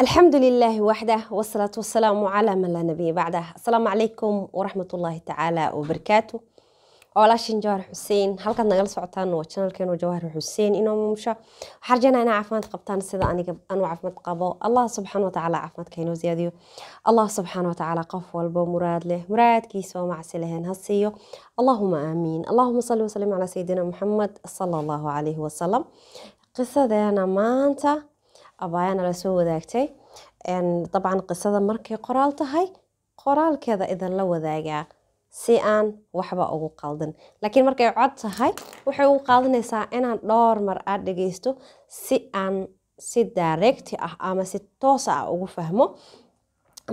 الحمد لله وحده والصلاة والسلام على من لا نبي بعده السلام عليكم ورحمة الله تعالى وبركاته أولا شين جوهر حسين هل كان نغل سعطان وشانل كانوا جوهر حسين إنو ممشا حرجنا أنا عفمات قبطان السيدة أنو عفمات قبو الله سبحانه وتعالى عفمات كينو زياديو الله سبحانه وتعالى قف والبو مراد له مراد كيسو مع سلهن هسيو اللهم آمين اللهم صل وسلم على سيدنا محمد صلى الله عليه وسلم قصة دينا مانتا abaayana lasoo wadaagtay dabcan qisada markay qoraal tahay qoraalkeeda la wadaagaa si aan waxba ugu qaldin laakiin markay cod tahay waxay ugu qaadanaysaa inaan dhowr mar aad dhageysto si aan si daaregti ah ama si toosa ah ugu fahmo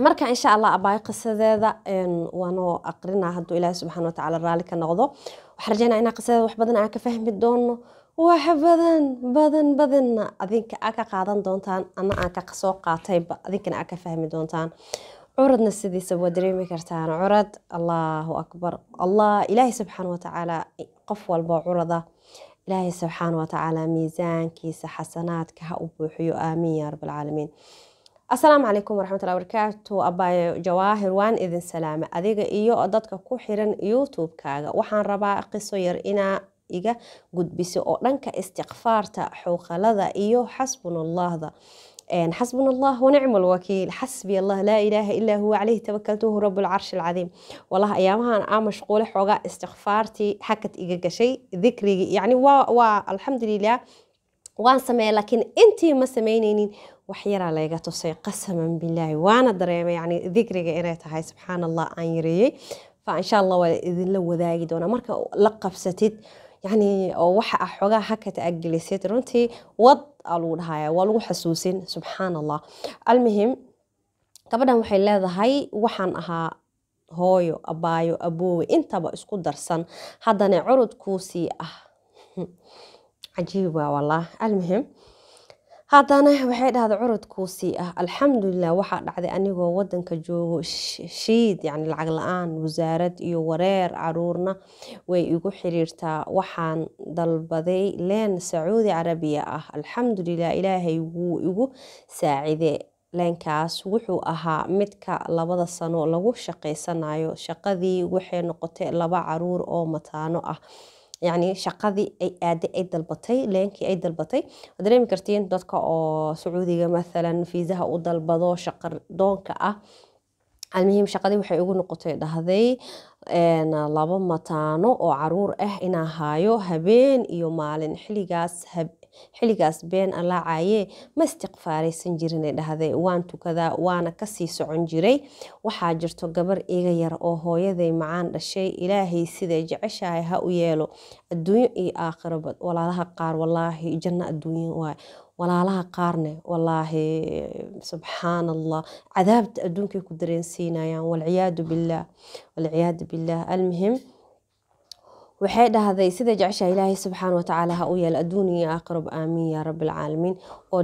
marka insha allah abaayo qisadeeda waanoo aqrinaa hadduu ilaahi subxana watacaala raali ka noqdo waxaan rajeynaa inaa qisadeeda wax badan aan ka fahmi doono wax badan badan badanna adinka aa ka qaadan doontaan ama aan kasoo qaatayba adinkana aa ka fahmi doontaan curadna sidiisa waa dareemi kartaan curad allahu akbar allah ilaahay subxaana watacaala qof walba curada ilaahay subxaana watacaala miisaankiisa xasanaadka ha u buuxiyo aamiin yaa rabaalcaalamiin assalaamu calaykum waraxmatullahi barakaatu abaayo jawaahir waan idin salaama adiga iyo dadka ku xiran youtube-kaaga waxaan rabaa qiso yar inaa iga gudbiso oo dhanka istikfaarta xuuqalada iyo xasbunallahda xasbuna allah wanicma alwakiil xasbi allah laa ilaaha ilaa huwa caleyhi tawakaltuhu rabu lcarshi alcadiim walah ayaamahan aa mashquule xoogaa istikfaartii xakad iga gashay dikrigii yani waa alxamdulilah waan sameeya laakiin intii ma samaynaynin waxyaraa layga tusay qasaman bilaahi waana dareemay yani dikriga inay tahay subxaan allah aan yareeyey fa insha allah waa idinla wadaagi doonaa marka la qabsatid yani waxa ah xoogaa haka ta-agelisid runtii wad a lagu dhahaya waa lagu xasuusin subxaan allah almuhim gabadhan waxay leedahay waxaan ahaa hooyo abaayo aboowe intaba isku darsan haddana curudkuusii ah cajiib waa wallah almuhim haddana waxay dhahda curudkuusii ah alxamdulilah waxaa dhacday anigoo wadanka joogo shiid yani lacag la-aan wasaarad iyo wareer caruurna way igu xiriirtaa waxaan dalbaday leen sacuudi carabiya ah alxamdulilah ilaahay wuu igu saacide leenkaas wuxuu ahaa midka labada sano lagu shaqaysanayo shaqadii waxay noqotay laba caruur oo mataano ah yani shaqadii ay aada ay dalbatay leenkii ay dalbatay waad dareemi kartiin dadka oo sacuudiga maalan fiisaha u dalbado shaqa doonka ah almuhiim shaqadii waxay ugu noqotay dhahday laba mataano oo caruur ah inaa haayo habeen iyo maalin xilligaas xilligaas been allaacaye ma istiqfaaraysan jirinay dhahday waan tukadaa waana kasii socon jiray waxaa jirto gabar iga yar oo hooyaday macaan dhashay ilaahay siday jeceshahay ha u yeelo adduunyo iyo aakhiraba walaalaha qaar walaahi janno adduunyo waay walaalaha qaarne walaahi subxaan allah cadaabta adduunkay ku dareensiinayaan walciyaadu billaah walciyaadu billaah almuhim waxay dhahday sida jeceshaha ilaahay subxaana watacaala ha u yaal adduun iyo aqrab aamiin yaa rabbi alcaalamiin oo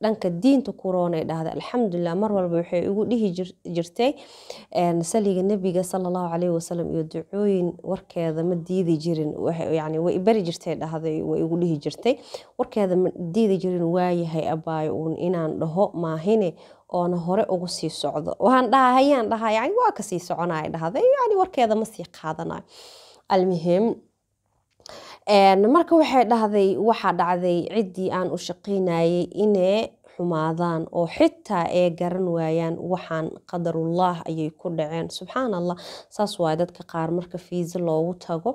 dhanka diinta kuroon ay dhahday alxamdulilah mar walba waxay igu dhihi jirtay saliga nebiga sala allahu calayhi wasalam iyo ducooyin warkeeda ma diidi jirin yani way bari jirtay dhahday way igu dhihi jirtay warkeeda ma diidi jirin waayahay abaayo uun inaan dhaho maahine oona hore ugu sii socdo waan dhahaa hayaan dhahaa yani waa kasii soconaya dhahday yani warkeeda ma sii qaadanayo almuhim marka waxay dhahday waxaa dhacday ciddii aan u shaqaynayay inay xumaadaan oo xitaa ee garan waayaan waxaan qadarullaah ayay ku dhaceen subxaan allah saas waay dadka qaar marka fiisa loogu tago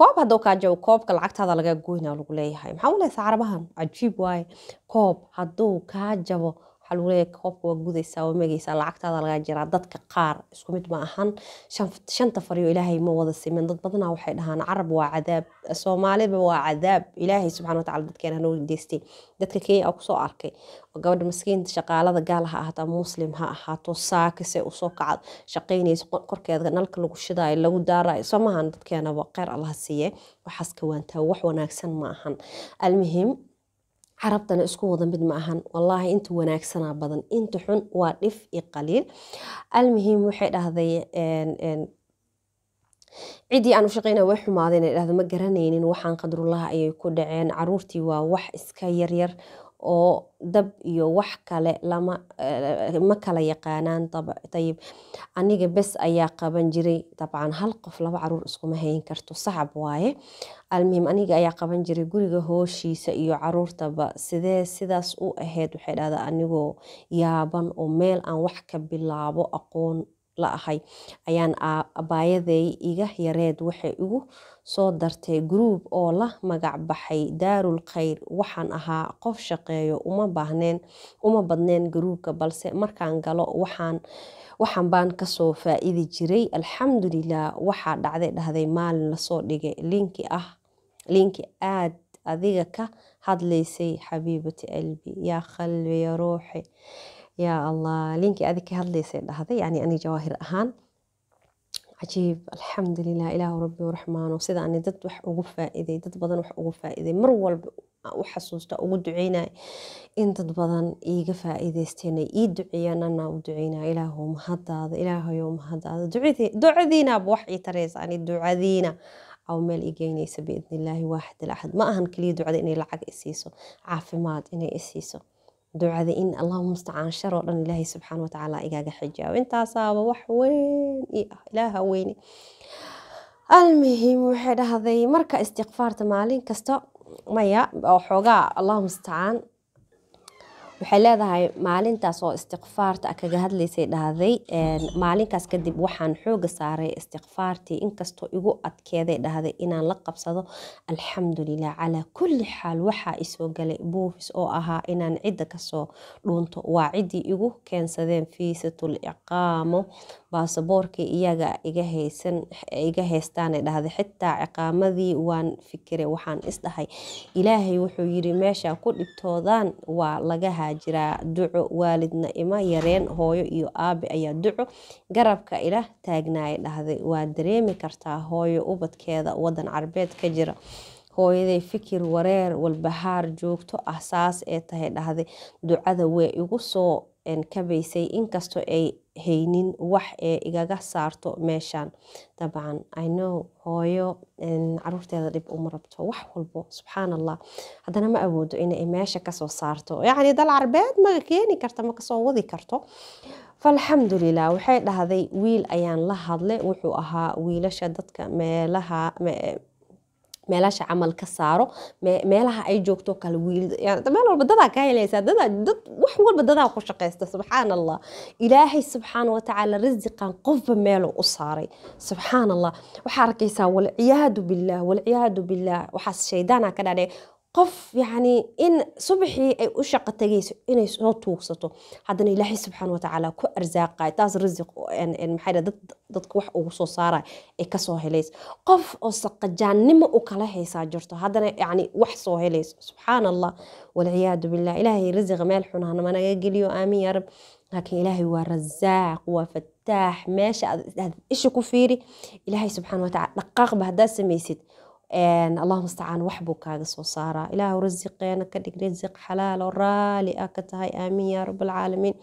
koob hadda kaajabo koobka lacagtaada lagaa goyna lagu leeyahay maxaa u carabahan cajiib waaye koob hadduu kaa jabo waxaa lagu leeyahay waa gudaysaa waa megaysaa lacagtaada dadka qaar isku mid ma wada simin dad badanaa waxay carab waa cadaab soomaaliba waa cadaab ilaahay subxana watacala dadkeena hanoo gaal ha ahaato muslim ha ahaato saakise usoo kacad shaqaynaysa wax wanaagsan ma almuhim carabtana isku wada mid ma ahan wallaahi inta wanaagsanaa badan inta xun waa dhif iyo qaliil almuhiim waxay dhahday cidii aan u shaqaynaya way xumaadeen ay dhahda ma garanaynin waxaan qadrulaha ayay ku dhaceen caruurtii waa wax iska yaryar oo dab iyo wax kale lama eh, ma kala yaqaanaan ayib aniga bes ayaa qaban jiray dabcan hal qof laba caruur iskuma hayn karto sacab waaye almuhim aniga ayaa qaban jiray guriga hooshiisa iyo caruurtaba sidee sidaas u ahayd waxay dhahda anigoo yaaban oo meel aan wax ka bilaabo aqoon la ahay ayaan abaayaday iga yareed waxay igu soo dartay groub oo la magac baxay daarul khayr waxaan ahaa qof shaqeeyo uma baahneen uma badneen gruubka balse markaan galo waxaan waxaan baan kasoo faa jiray alxamdulilah waxaa dhacday dhahday maalin lasoo dhigay linki ah linki aad adiga ka hadlaysay xabiibati qalbi yaa qalbiya ruuxi yaa allah linkii adig ka hadlaysay dhahday yani ani jawaahir ahaan cajiib alxamdulilah ilaahu rabbi raxmaano sida ani dad wax ugu faa'iiday dad badan wax ugu faa'iiday mar walba u xasuusta ugu duceynaya in dad badan iiga faa'iidaysteen ay ii duceeyaan anaa u duceynaya ilaahu mahadaada ilaahayo mahadaada ducadiinaaba wax ii taraysa ani ducadiina aw meel igeynaysa biidnillaahi waaxid al ma ahan keliya ducada inay lacag isiiso caafimaad inay isiiso ducada in allahuma mustacaan sharoo dhan ilaahay subxaana watacaala igaaga xijaabo intaasaaba wax weyn ii ah ilaaha weyne almuhiim waxay dhahday marka istikfaarta maalin kasta maya oo xoogaa allahuma mustacaan waxay leedahay maalintaas oo istiqfaarta ah kaga hadlaysay dhahday maalinkaas kadib waxaan xooga saaray istikfaartii inkastoo igu adkeeday dhahday inaan la qabsado alxamdulilah calaa kulli xaal waxaa isoo galay buufis oo ahaa inaan cidda kasoo dhuunto waa ciddii igu keensadeen fiisatul ciqaamo baasaboorkii iyaga iga haystaana dhahday xitaa ciqaamadii waan fikiray waxaan isdhahay ilaahay wuxuu yiri meesha ku dhibtoodaan waa laga haajay waxaa jira duco waalidna ima yareen hooyo iyo aabe ayaa duco garabka ila taagnaaya dhahday waa dareemi kartaa hooyo ubadkeeda wadan carbeed ka jira hooyaday fikir wareer walbahaar joogto ah saas ee tahay dhahday ducada way igu soo kabaysay inkastoo ay haynin wax ee igaga saarto meeshan dabcan inow hooyo caruurteeda dhib uma rabto wax walbo subxaan allah haddana ma awoodo inay meesha kasoo saarto yani dal carbeed maga keeni karta ma kasoo wadi karto falxamdulilah waxay dhahday wiil ayaan la hadle wuxuu ahaa wiilasha dadka meelaha meelasha camal ka saaro meelaha ay joogto kale wiilmeel walba dadaa kaa helaysaa dad wax walba dadaa ku shaqaysta subxaan allah ilaahay subxaana watacaala rasiqan qofba meeluu u saaray subxaan allah waxaa arkaysaa walciyaadu billaah walciyaadu billaah waxaas shaydaana ka dhadhe qof yacni in subaxii ay u shaqo tegayso inay soo tuugsato haddana ilaahay subxaana watacaala ku arsaaqay taas risiq dadka wax ugu soo saara ay kasoo helays qof oo saqajaannimo u kala haysaa jirto haddana yacni wax soo helayso subxaana allah walciyaadu billah ilaahay risiqa meel xunaan managa geliyo aamin yaa laakiin ilaahay waa razaaq waa fataax meesha aad isha ku fiiri ilaahay subxaana watacaala dhaqaaqba haddaad samaysid allahuma stacaan waxbuu kaaga soo saaraa ilaah rasiqeena ka dhig rasiq xalaal oo raali ah ka tahay aamiin yaa rabalcaalamiin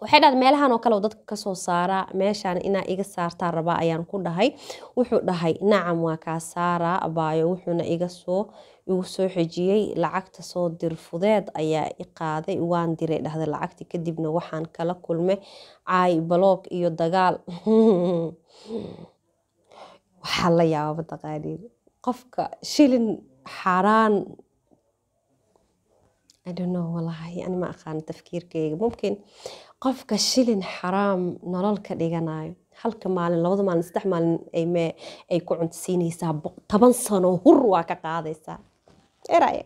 waxay dhahan meelahan oo kale dadka kasoo saaraa meeshaan inaa iga saartaa rabaa ayaan ku dhahay wuxuu dhahay nacam waa kaa saaraa abaayo wuxuuna iga soo igu soo xejiyey lacagta soo dir fudeed ayaa i qaaday waan diray dhahda lacagti kadibna waxaan kala kulmay caay baloog iyo dagaal waxaa la yaababa taqaaniin qofka shilin xaaraan n ma aqaan tafkiirkeyga mumkin qofka shilin xaraam nolol ka dhiganayo halka maalin labada maalin saddex maalin ay ku cuntasiinaysaa toban sano hur waa ka qaadaysaa eraya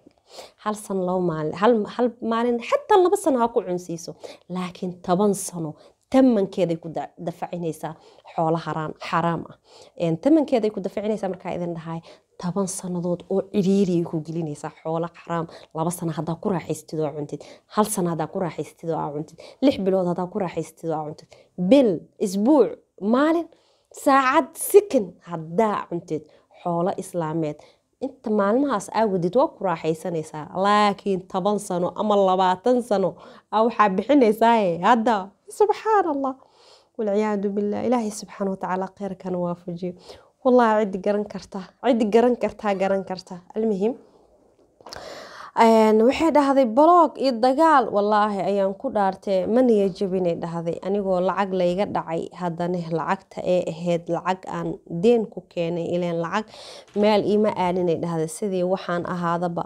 hal sano laba maalin hal maalin xataa laba sano ha ku cunsiiso laakiin toban sano tamankeeday ku dafacinaysaa xoola xaraam ah tamankeeday ku dafacinaysaa markaa idin dhahay toban sanadood oo ciriiriyay ku gelinaysaa xoola xaraam laba sano hadaa ku raaxaystid oo cuntid hal sano hadaa ku raaxaystid oo cuntid lix bilood hadaa ku raaxaystid oo cuntid bil isbuuc maalin saacad sikin hadaa cuntid xoolo islaameed inta maalmahaas aawdid waa ku raaxaysanaysaa laakiin toban sano ama labaatan sano waxaa bixinaysaa hadda subxaan allah walciyaadu billah ilaahay subxaana watacaala kheyrkan waafajiyo wallahi ciddi garan karta ciddi garan kartaa garan karta almuhim waxay dhahday baloog iyo dagaal wallaahi ayaan ku dhaartee maniya jabinay dhahday anigoo lacag layga dhacay haddana lacagta ee ahayd lacag aan deen ku keenay ileen lacag meel ima aadinay dhahday sidii waxaan ahaadaba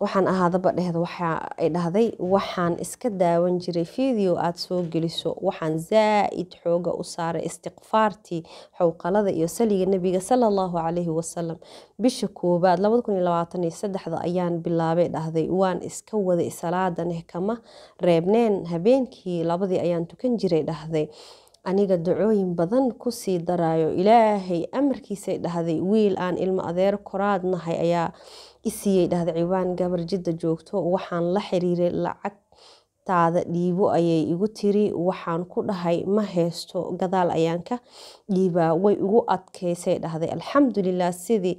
waxaan ahaadaba dhehda waxa dhahday waxaan iska daawan jiray video aad soo geliso waxaan zaa-id xooga u saaray istikfaartii xowqalada iyo saliga nebiga sala allahu calayhi wasalam bisha koowaad labada kun iyo labaatan iyo saddexda ayaan bilaabay dhahday waan iska waday salaadaneh kama reebneen habeenkii labadii ayaan tukan jiray dhahday aniga dacooyin badan kusii daraayo ilaahay amarkiisay dhahday wiil aan ilmo adeer koraad nahay ayaa isiiyey dhahda ciwaan gabar jidda joogto waxaan la xiriiray lacagtaada dhiibo ayay igu tiri waxaan ku dhahay ma haysto gadaal ayaan ka dhiibaa way igu adkaysay dhahday alxamdulilah sidii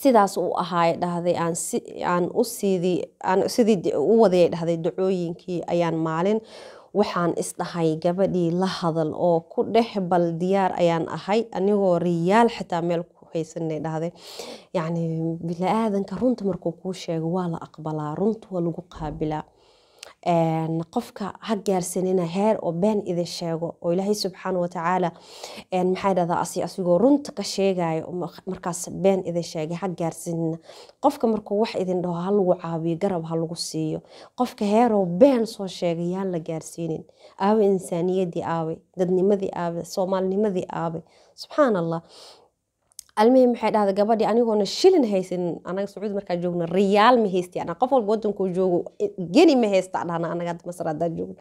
sidaas u ahaay dhahday aan sidii u wadayay dhahday dacooyinkii ayaan maalin waxaan isdhahay gabadhii la hadal oo ku dhex bal diyaar ayaan ahay anigoo riyaal xitaa meel ku haysanay dhahday yacni bini-aadanka runta markuu kuu sheego waa la aqbalaa runta waa lagu qaabilaa qofka ha gaarsanina heer oo been idin sheego oo ilaahay subxaana watacaala maxaa dhahdaa asi asigoo runta ka sheegayo markaas been idin sheegay ha gaarsanina qofka markuu wax idin dhaho ha lagu caawiyo garab ha lagu siiyo qofka heeroo been soo sheegay yaan la gaarsiinin aawe insaaniyadii aawe dadnimadii aawe soomaalinimadii aawe subxaan allah almihim maxay dhahda gabadhii anigoona shilin haysan anaga sacuudi markaa joogno riyaal ma haysti anaa qof walba waddankuu joogo geni ma haysta dhahna anaga masar haddaa joogno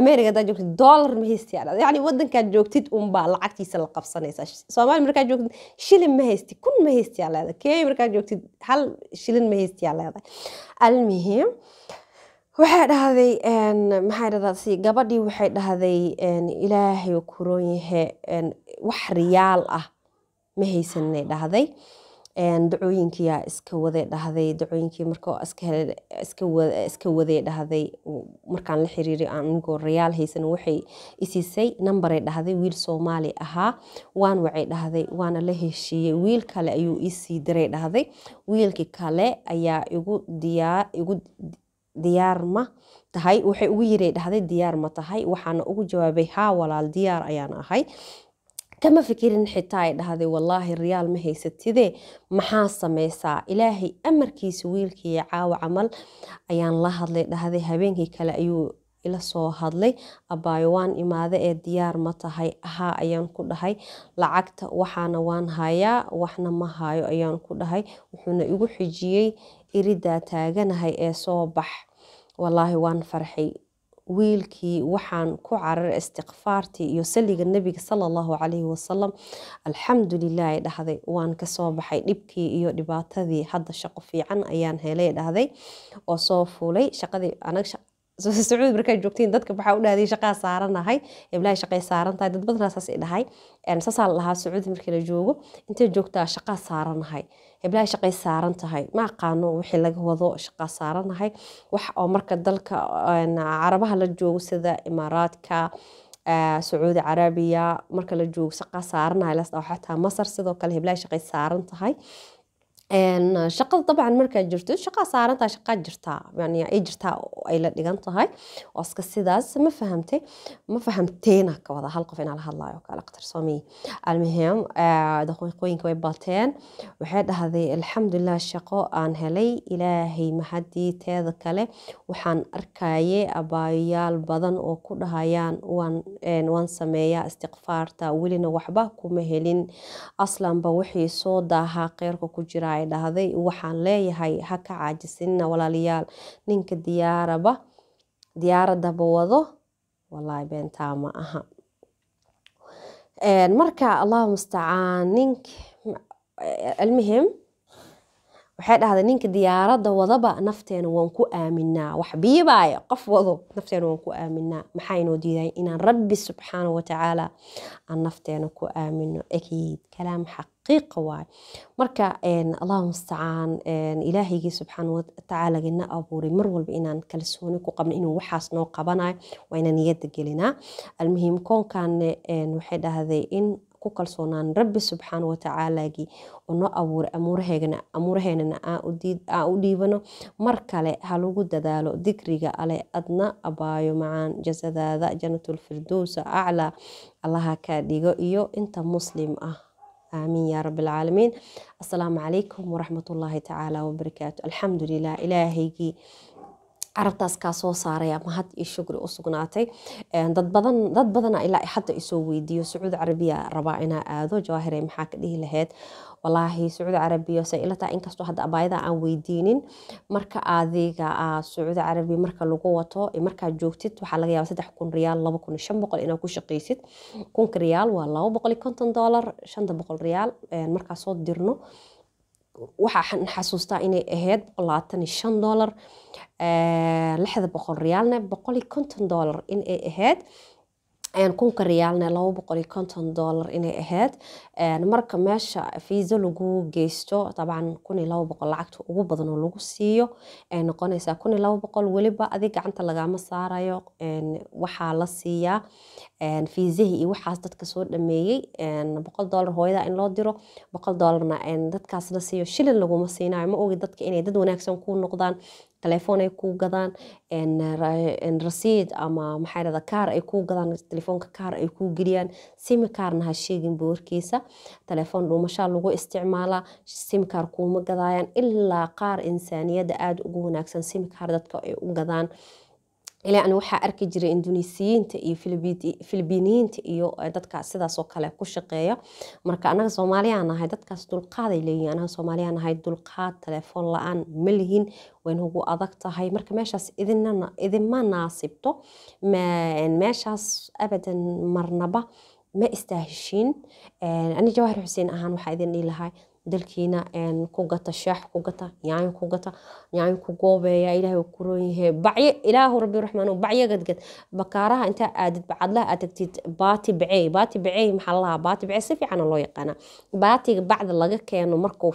america haddaa joogtid dollar ma haysti adhada yacni waddankaad joogtid unbaa lacagtiisa la qabsanaysaa soomaali markaad joogtid shilin ma haysti kun ma haysti aa leedahay kenya markaad joogtid hal shilin ma haysti aa leedahay almihim waxay dhahday maxay dhahdaa si gabadhii waxay dhahday ilaahay kuroon yahe wax riyaal ah ma haysaninay dhahday dacooyinkiyaa iska waday dhahday dacooyinkii marka iska waday dhahday markaan la xiriiray anigoo rayaal haysan waxay isisay nambaray dhahday wiil soomaali ahaa waan wacay dhahday waana la heshiiyey wiil kale ayuu isii diray dhahday wiilkii kale ayaa igu diyaaigu diyaarma tahay waxay ugu yiray dhahday diyaar ma tahay waxaana ugu jawaabay haa walaal diyaar ayaan ahay kama fikirin xitaa ay dhahday wallaahi riyaal ma haysatide maxaa samaysaa ilaahay amarkiisa wiilkiiyo caawa camal ayaan la hadlay dhahday habeenkii kale ayuu ila soo hadlay abbaayo waan imaade ee diyaar ma tahay ahaa ayaan ku dhahay lacagta waxaana waan hayaa waxna ma hayo ayaan ku dhahay wuxuuna igu xijiyey iridaa taaganahay ee soo bax wallaahi waan farxay wiilkii waxaan ku cararay istikfaartii iyo saliga nebiga salallahu calayhi wasalam alxamdulilahi dhahday waan kasoo baxay dhibkii iyo dhibaatadii hadda shaqo fiican ayaan helay dhahday oo soo fuulay shaqadii anag sacuudi markaa joogtiin dadka waxaa u dhahday shaqaa saaranahay iblahay shaqay saarantahay dad badanaa saas dhahay saasaa lahaa sacuudi markii la joogo intay joogtaa shaqaa saaranahay iblahay shaqay saarantahay ma aqaano wixii laga wado shaqaa saaranahay wax oo marka dalka carabaha la joogo sida imaaraadka sacuudi carabiya marka la joogo shaqaa saaranahay xataa masar sidoo kale iblahay shaqay tahay shaqada dabcan markaad jirto shaqaa saarantaa shaqaa jirtaa yani ay jirtaa ay la dhigan tahay oo sidaas ma fahamte ma fahamteena ka wada hal qof inaa la hadlayo kale qatarsoomay almuhim daqiiqooyinka way bateen waxay dhahday alxamdulilah shaqo aan helay ilaahay mahadii teeda kale waxaan arkaye abaayoyaal badan oo ku dhahayaan waan waan sameeyaa istikfaarta welina waxba kuma helin aslanba waxay soo daahaa kheyrka ku jiraa ay dhahday waxaan leeyahay ha ka caajisina walaalayaal ninka diyaaraba diyaaradaba wado walaahi beentaa ma aha marka allahu mustacaan nink almuhim waxay dhahday ninka diyaaradda wadaba nafteena waan ku aaminaa wax biibaaya qof wado nafteena waan ku aaminaa maxaynoo diidayn inaan rabbi subxaana watacaala aan nafteena ku aamino akiid kalaam xaqiiqa waay marka allahu mustacaan ilaahigii subxaana watacaala abuuray mar walba inaan kalsooni ku qabno inuu waxaas noo qabanayo waa inaan niyadda gelinaa almuhim koonkan waxay dhahday in ku kalsoonaan rabbi subxaana watacaalagii oo noo abuuray amuuraheenana aan u dhiibano mar kale ha lagu dadaalo dikriga ale adna abaayo macaan jasadaada janatulfirdowsa aclaa allaha kaa dhigo iyo inta muslim ah aamiin yaa rabbi alcaalamiin assalaamu calaykum waraxmatullaahi tacaala wabarakaatu alxamdulilah ilaahaygii carabtaas kaa soo saaraya mahad iyo shukri u sugnaatay dad badana ilaa hadda isoo weydiiyo sacuudi carabiya rabaa inaa aado jawaahire maxaa ka dhihi lahayd walaahi sacuudi carabiya say ila inkastoo hadda abaayada aan weydiinin marka adiga sacuudi carabiya marka lagu wato markaa joogtid waxaa laga yaaba saddex kun riyaal laba kun shan boqol inaad ku shaqaysid kunka riyaal waa laba boqol iyo konton doolar shanta boqol riyaal markaa soo dirno waxaan xasuustaa inay ahayd boqolaatan iyo shan dollar eh, lixda boqol reaalna boqol iyo konton dollar inay ahayd kunka riyaalne laba boqol iyo konton dollar inay ahayd marka meesha fiisa lagu geysto dabcan kun laba boqol lacagta ugu badan lagu siiyo ay noqonaysaa kun laba boqol weliba adig gacanta lagama saarayo waxaa la siiyaa fiisihii iyo waxaas dadka soo dhameeyey boqol dollar hooyada in loo diro boqol dollarna dadkaas la siiyo shilin laguma siinayo ma ogi dadka inay dad wanaagsan ku noqdaan telefoon ay kuu gadaan rasiid ama maxaa dhada kaar ay kuu gadaan telefoonka kaar ay kuu geliyaan simi kaarna ha sheegin boorkiisa telefoon dhuumashaa lagu isticmaalaa simi kuuma gadaayaan ilaa qaar insaaniyadda aada ugu wanaagsan simi dadka ay u gadaan ilaa aan waxaa arki jiray induneisiyiinta iyo filibiiniyiinta iyo eh, dadka sidaasoo kale ku shaqeeya marka anaga soomaaliyaa nahay dadkaas dulqaaday leeyihin anaga soomaaliyaa nahay dulqaad telefoon la-aan ma lihin waynagu adag tahay marka meeshaas idinma naasibto meeshaas abadan marnaba ma istaaheshiin eh, ani jawaahir xuseen ahaan waxaa idin dhihi lahaa dalkiina ku gata shaax ku gata yaayn ku gata yaayn ku goobeeya ilaahay ku roonyahay bacyo ilaahu rabbi raxmaan bacyo gadgad bakaaraha intaa aadid bacadlaha aad tagtid baati bacey baati bacey maxaa la lahaa baati bacey si fiican loo yaqaana baatiga bacda laga keeno markuu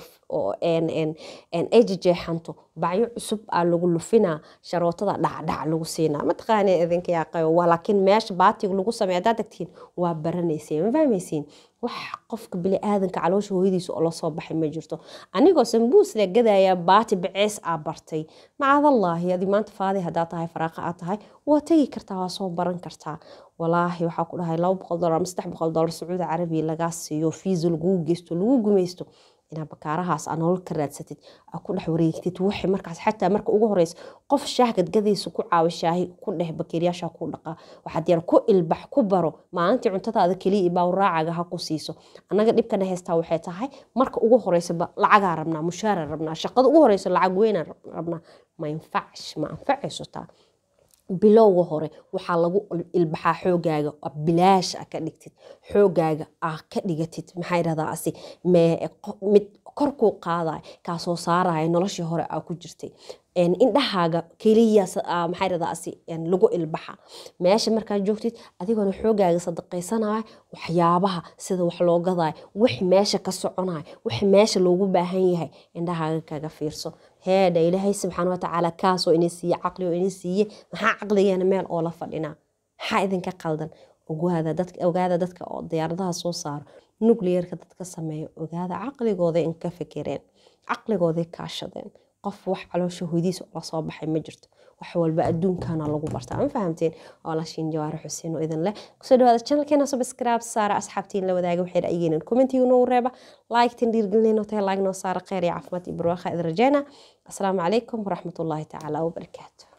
ay jejeexanto bacyo cusub aa lagu lufinaa sharootada dhacdhac lagu siinaa mataqaana idinkayaaqayo laakiin meesha baatiga lagu sameey haddaad tagtihiin waa baranaysiin ma fahmaysiin wax qofka bini aadanka caloosha hooyadiisa oo lasoo baxay ma jirto anigoo sambuusla gadaya baati baceys aa bartay macadallaahi adi maanta faadi haddaa tahay faraaqa aa tahay waa tegi kartaa waa soo baran kartaa walaahi waxaa ku dhahay laba boqol dolar ama saddex boqol dolar sacuudi carabiya lagaa siiyo fiisa laguu geysto lagu gumaysto inaad bakaarahaas aa nolol ka raadsatid aa ku dhex wareegtid wixi markaas xataa marka ugu horeysa qof shaah gadgadiisa ku caawa shaahi ku dheh bakeeryaasha ku dhaqaa waxaad yar ku ilbax ku baro maalintii cuntadaada keliya baawraacaga ha ku siiso annaga dhibkana heystaa waxay tahay marka ugu horeysaba lacagaa rabnaa mushaara rabnaa shaqada ugu horeysa lacag weynaa rabnaa ma ma anfacayso taa bilowga hore waxaa lagu ilbaxaa xoogaaga bilaash a ka dhigtid xoogaaga a ka dhigatid maxaa irahdaa asi mid korkuu qaaday kaasoo saaraya noloshii hore a ku jirtay indhahaaga keliya maxaa ilbaxa meesha markaad joogtid adigoona xoogaaga sadaqaysanaya waxyaabaha sida wax loo gadaya wix meesha ka soconaya wix meesha loogu baahan yahay indhahaaga kaga fiirso heedha ilaahay subxaana watacaala kaasoo inay siiye caqli oo siiye maxaa caqligeena meel oo la fadhinaa maxaa idinka qaldan ogaada dadka oo diyaaradaha soo saaro nucleerka dadka sameeya ogaada caqligooda in ka fikireen caqligooday kaashadeen qof wax caloosha hoydiis la soo baxay ma jirto wax walba adduunkana lagu bartaa ma fahamteen oo lashiin xuseen oo idin leh kusoo dhawaada channelkeena subscribe saara asxaabtiin la wadaaga waxay ra'yigeena kommentiga noogu reeba laigtin dhiirgelinayno tahay laag noo saara kheyr iyo caafimaad iyo barwaaqaa idin rajeena calaykum waraxmatullaahi tacaala wabarakaatu